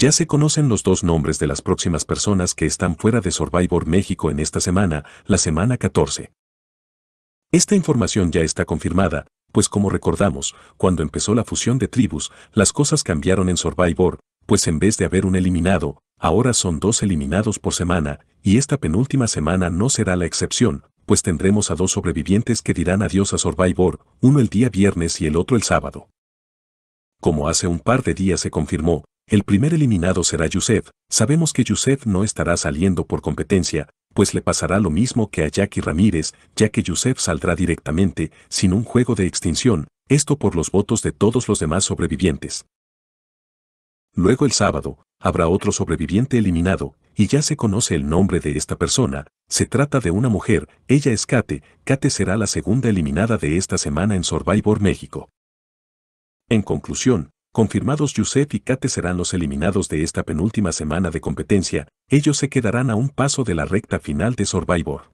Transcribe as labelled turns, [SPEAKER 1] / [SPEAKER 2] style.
[SPEAKER 1] Ya se conocen los dos nombres de las próximas personas que están fuera de Survivor México en esta semana, la semana 14. Esta información ya está confirmada, pues como recordamos, cuando empezó la fusión de tribus, las cosas cambiaron en Survivor, pues en vez de haber un eliminado, ahora son dos eliminados por semana, y esta penúltima semana no será la excepción, pues tendremos a dos sobrevivientes que dirán adiós a Survivor, uno el día viernes y el otro el sábado. Como hace un par de días se confirmó, el primer eliminado será Yusef. Sabemos que Yusef no estará saliendo por competencia, pues le pasará lo mismo que a Jackie Ramírez, ya que Yusef saldrá directamente, sin un juego de extinción, esto por los votos de todos los demás sobrevivientes. Luego el sábado, habrá otro sobreviviente eliminado, y ya se conoce el nombre de esta persona, se trata de una mujer, ella es Kate, Kate será la segunda eliminada de esta semana en Survivor México. En conclusión, confirmados Yusef y Kate serán los eliminados de esta penúltima semana de competencia, ellos se quedarán a un paso de la recta final de Survivor.